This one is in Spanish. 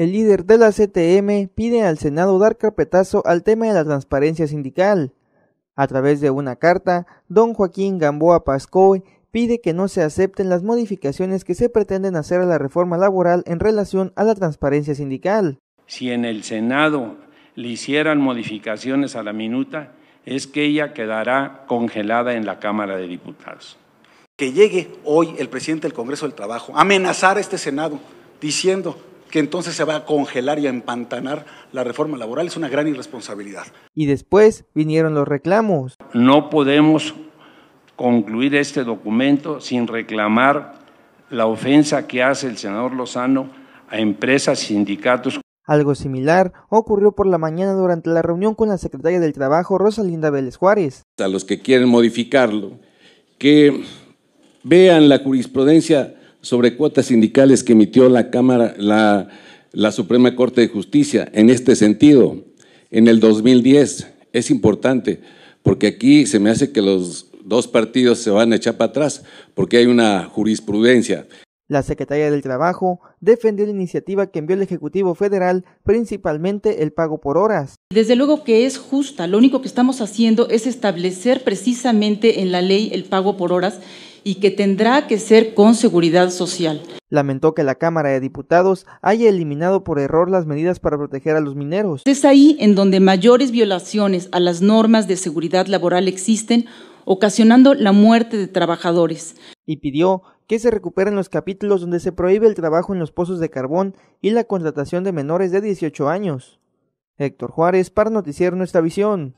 El líder de la CTM pide al Senado dar carpetazo al tema de la transparencia sindical. A través de una carta, don Joaquín Gamboa Pascoe pide que no se acepten las modificaciones que se pretenden hacer a la reforma laboral en relación a la transparencia sindical. Si en el Senado le hicieran modificaciones a la minuta, es que ella quedará congelada en la Cámara de Diputados. Que llegue hoy el presidente del Congreso del Trabajo a amenazar a este Senado diciendo que entonces se va a congelar y a empantanar la reforma laboral. Es una gran irresponsabilidad. Y después vinieron los reclamos. No podemos concluir este documento sin reclamar la ofensa que hace el senador Lozano a empresas, y sindicatos. Algo similar ocurrió por la mañana durante la reunión con la secretaria del Trabajo, Rosalinda Vélez Juárez. A los que quieren modificarlo, que vean la jurisprudencia sobre cuotas sindicales que emitió la Cámara, la, Suprema Corte de Justicia en este sentido, en el 2010. Es importante, porque aquí se me hace que los dos partidos se van a echar para atrás, porque hay una jurisprudencia. La Secretaría del Trabajo defendió la iniciativa que envió el Ejecutivo Federal, principalmente el pago por horas. Desde luego que es justa, lo único que estamos haciendo es establecer precisamente en la ley el pago por horas y que tendrá que ser con seguridad social. Lamentó que la Cámara de Diputados haya eliminado por error las medidas para proteger a los mineros. Es ahí en donde mayores violaciones a las normas de seguridad laboral existen, ocasionando la muerte de trabajadores. Y pidió que se recuperen los capítulos donde se prohíbe el trabajo en los pozos de carbón y la contratación de menores de 18 años. Héctor Juárez para Noticiero Nuestra Visión.